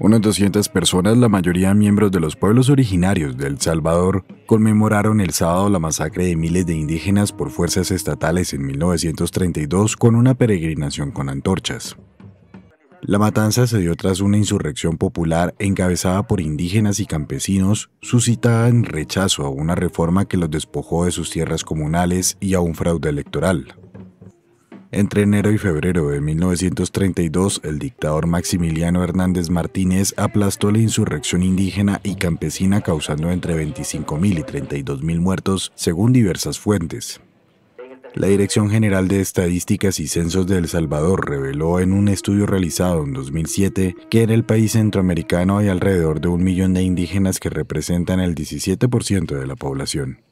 Unas 200 personas, la mayoría miembros de los pueblos originarios de El Salvador, conmemoraron el sábado la masacre de miles de indígenas por fuerzas estatales en 1932 con una peregrinación con antorchas. La matanza se dio tras una insurrección popular encabezada por indígenas y campesinos, suscitada en rechazo a una reforma que los despojó de sus tierras comunales y a un fraude electoral. Entre enero y febrero de 1932, el dictador Maximiliano Hernández Martínez aplastó la insurrección indígena y campesina causando entre 25.000 y 32.000 muertos, según diversas fuentes. La Dirección General de Estadísticas y Censos de El Salvador reveló en un estudio realizado en 2007 que en el país centroamericano hay alrededor de un millón de indígenas que representan el 17% de la población.